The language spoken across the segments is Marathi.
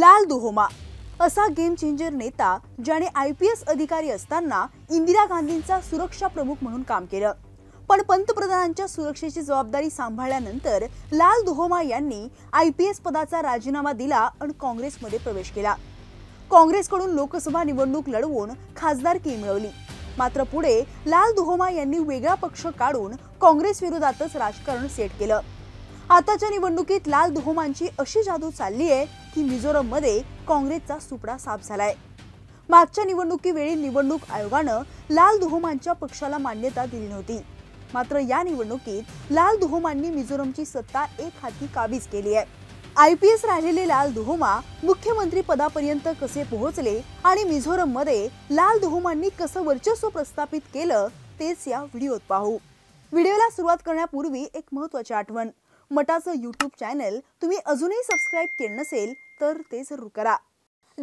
लाल दुहोमा असा गेम चेंजर नेता ज्याने आय पी एस अधिकारी असताना इंदिरा गांधींचा सुरक्षा प्रमुख म्हणून काम केलं पण पंतप्रधानांच्या सुरक्षेची जबाबदारी सांभाळल्यानंतर लाल दुहोमा यांनी आय पदाचा राजीनामा दिला आणि काँग्रेसमध्ये प्रवेश केला काँग्रेसकडून लोकसभा निवडणूक लढवून खासदारकी मिळवली मात्र पुढे लाल दुहोमा यांनी वेगळा पक्ष काढून काँग्रेस विरोधातच राजकारण सेट केलं आताच्या निवडणुकीत लाल दुहोमांची अशी जादू चालली आहे की मिझोरममध्ये काँग्रेसचा सुपडा साफ झालाय मागच्या निवडणुकीवेळी निवडणूक आयोगानं लाल दुहोमांच्या पक्षाला मान्यता दिली नव्हती मात्र या निवडणुकीत लाल दुहोमांनी मिझोरमची सत्ता एक हाती काबीज केली आहे आय पी एस राहिलेले लाल दुहोमा मुख्यमंत्री पदापर्यंत कसे पोहोचले आणि मिझोरममध्ये लाल दुहोमांनी कसं वर्चस्व प्रस्थापित केलं तेच या व्हिडिओत पाहू व्हिडिओला सुरुवात करण्यापूर्वी एक महत्वाची आठवण मटाचं यूट्यूब चॅनल तुम्ही अजूनही सबस्क्राईब केलं नसेल तर ते जरूर करा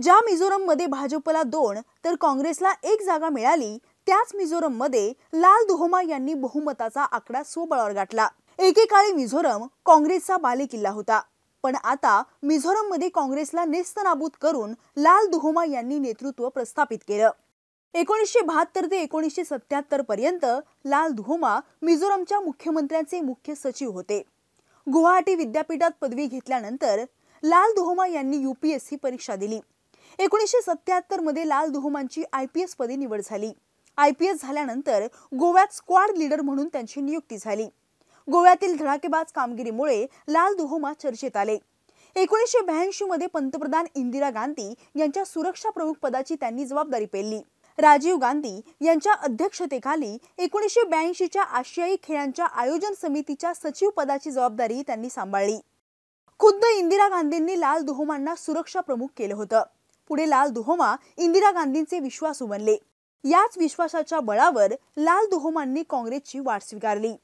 ज्या मिझोरममध्ये भाजपला दोन तर काँग्रेसला एक जागा मिळाली त्याच मिझोरममध्ये लाल दुहोमा यांनी बहुमताचा आकडा स्वबळावर गाठला एकेकाळी मिझोरम काँग्रेसचा बालेकिल्ला होता पण आता मिझोरममध्ये काँग्रेसला नेस्तनाबूत करून लाल दुहोमा यांनी नेतृत्व प्रस्थापित केलं एकोणीसशे बहात्तर ते एकोणीसशे सत्याहत्तर पर्यंत लाल दुहोमा मिझोरमच्या मुख्यमंत्र्यांचे मुख्य सचिव होते गुवाहाटी विद्यापीठात पदवी घेतल्यानंतर लाल दुहोमा यांनी यू पी एस सी परीक्षा दिली एकोणीसशे मध्ये लाल दुहोमांची आय पी एस पदे निवड झाली आय पी एस झाल्यानंतर गोव्यात स्क्वॉड लीडर म्हणून त्यांची नियुक्ती झाली गोव्यातील धडाकेबाज कामगिरीमुळे लाल दुहोमा चर्चेत आले एकोणीसशे ब्याऐंशी मध्ये पंतप्रधान इंदिरा गांधी यांच्या सुरक्षा प्रमुख पदाची त्यांनी जबाबदारी पेलली राजीव गांधी यांच्या अध्यक्षतेखाली एकोणीसशे ब्याऐंशीच्या आशियाई खेळांच्या आयोजन समितीच्या सचिव पदाची जबाबदारी त्यांनी सांभाळली खुद्द इंदिरा गांधींनी लाल दुहोमांना सुरक्षा प्रमुख केलं होतं पुढे लाल दुहोमा इंदिरा गांधींचे विश्वास उमनले याच विश्वासाच्या बळावर लाल दुहोमांनी काँग्रेसची वाट स्वीकारली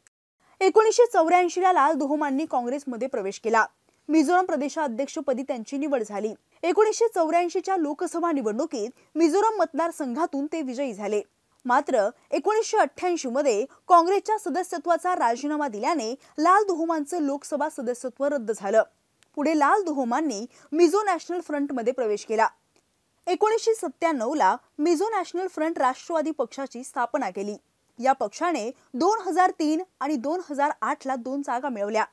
एकोणीसशे चौऱ्याऐंशीला लाल दुहोमांनी काँग्रेसमध्ये प्रवेश केला मिझोरम प्रदेशाध्यक्षपदी त्यांची निवड झाली एकोणीसशे चौऱ्याऐंशीच्या लोकसभा निवडणुकीत मिझोरम मतदारसंघातून ते विजयी झाले मात्र एकोणीसशे अठ्ठ्याऐंशी मध्ये काँग्रेसच्या सदस्यत्वाचा राजीनामा दिल्याने लाल दुहोमांचं लोकसभा सदस्यत्व रद्द झालं पुढे लाल दुहोमांनी मिझो नॅशनल फ्रंटमध्ये प्रवेश केला एकोणीसशे ला मिझो नॅशनल फ्रंट राष्ट्रवादी पक्षाची स्थापना केली या पक्षाने दोन हजार तीन आणि दोन हजार आठला दोन जागा मिळवल्या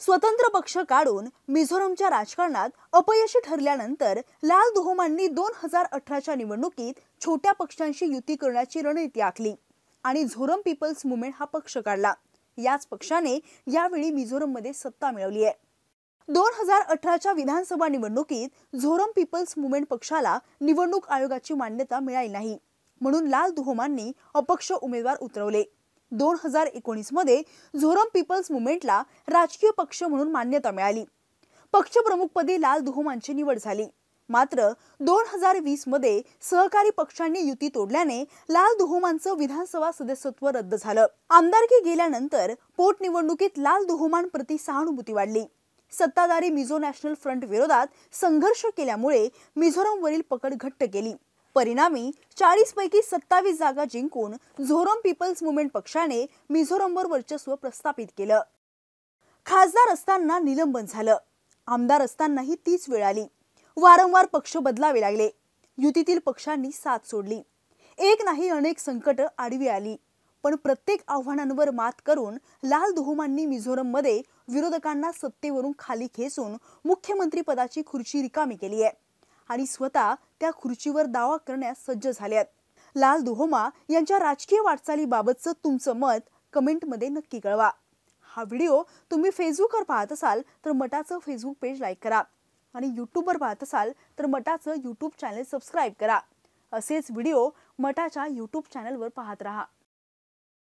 स्वतंत्र पक्ष काढून मिझोरमच्या राजकारणात अपयशी ठरल्यानंतर लाल दोहोमांनी दोन हजार अठराच्या निवडणुकीत छोट्या पक्षांशी युती करण्याची रणनीती आखली आणि झोरम पीपल्स मुवमेंट हा पक्ष काढला याच पक्षाने यावेळी मिझोरममध्ये सत्ता मिळवली आहे दोन हजार अठराच्या विधानसभा निवडणुकीत झोरम पीपल्स मुवमेंट पक्षाला निवडणूक आयोगाची मान्यता मिळाली नाही म्हणून लाल दुहोमांनी अपक्ष उमेदवार उतरवले दोन हजार एकोणीसमध्ये झोरम पीपल्स मुवमेंटला राजकीय पक्ष म्हणून मान्यता मिळाली पक्षप्रमुखपदी लाल दुहोमांची निवड झाली मात्र दोन हजार वीसमध्ये सहकारी पक्षांनी युती तोडल्याने लाल दुहोमांचं विधानसभा सदस्यत्व रद्द झालं आमदारकी गेल्यानंतर पोटनिवडणुकीत लाल दुहोमांप्रती सहानुभूती वाढली सत्ताधारी मिझो नॅशनल फ्रंट विरोधात संघर्ष केल्यामुळे मिझोरमवरील पकड घट्ट केली परिणामी चाळीसपैकी सत्तावीस जागा जिंकून झोरम पीपल्स मुवमेंट पक्षाने मिझोरमवर वर्चस्व प्रस्थापित केलं खासदार असताना निलंबन झालं आमदार असतानाही तीच वेळ आली वारंवार पक्ष बदलावे लागले युतीतील पक्षांनी साथ सोडली एक नाही अनेक संकट आडवी आली पण प्रत्येक आव्हानांवर मात करून लाल दुहुमांनी मिझोरममध्ये विरोधकांना सत्तेवरून खाली खेचून मुख्यमंत्री पदाची खुर्ची रिकामी केली आहे आणि स्वतः त्या खुर्चीवर दावा करण्यास सज्ज झाल्यात लाल दुहोमा यांच्या राजकीय वाटचालीबाबतचं तुमचं मत कमेंटमध्ये नक्की कळवा हा व्हिडिओ तुम्ही फेसबुकवर पाहत असाल तर मटाचं फेसबुक पेज लाईक करा आणि यूट्यूबवर पाहत असाल तर मटाचं यूट्यूब चॅनल सबस्क्राईब करा असेच व्हिडिओ मटाच्या यूट्यूब चॅनलवर पाहत राहा